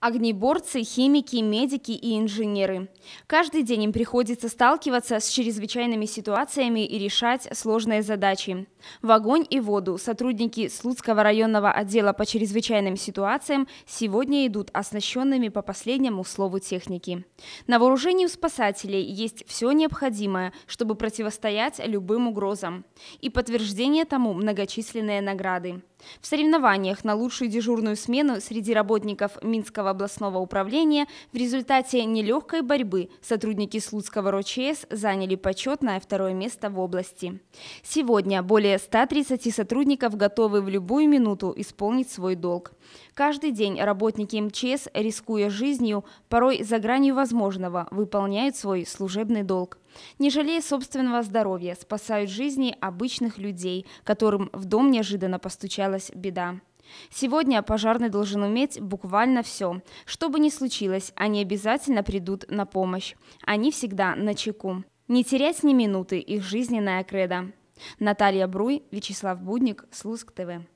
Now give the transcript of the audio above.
Огнеборцы, химики, медики и инженеры. Каждый день им приходится сталкиваться с чрезвычайными ситуациями и решать сложные задачи. В огонь и воду сотрудники Слуцкого районного отдела по чрезвычайным ситуациям сегодня идут оснащенными по последнему слову техники. На вооружении у спасателей есть все необходимое, чтобы противостоять любым угрозам. И подтверждение тому многочисленные награды. В соревнованиях на лучшую дежурную смену среди работников Минского областного управления в результате нелегкой борьбы сотрудники Слуцкого РОЧС заняли почетное второе место в области. Сегодня более 130 сотрудников готовы в любую минуту исполнить свой долг. Каждый день работники МЧС, рискуя жизнью, порой за гранью возможного, выполняют свой служебный долг. Не жалея собственного здоровья, спасают жизни обычных людей, которым в дом неожиданно постучалась беда. Сегодня пожарный должен уметь буквально все. Что бы ни случилось, они обязательно придут на помощь. Они всегда на чеку. Не терять ни минуты их жизненная кредо. Наталья Бруй, Вячеслав Будник, Слуск ТВ.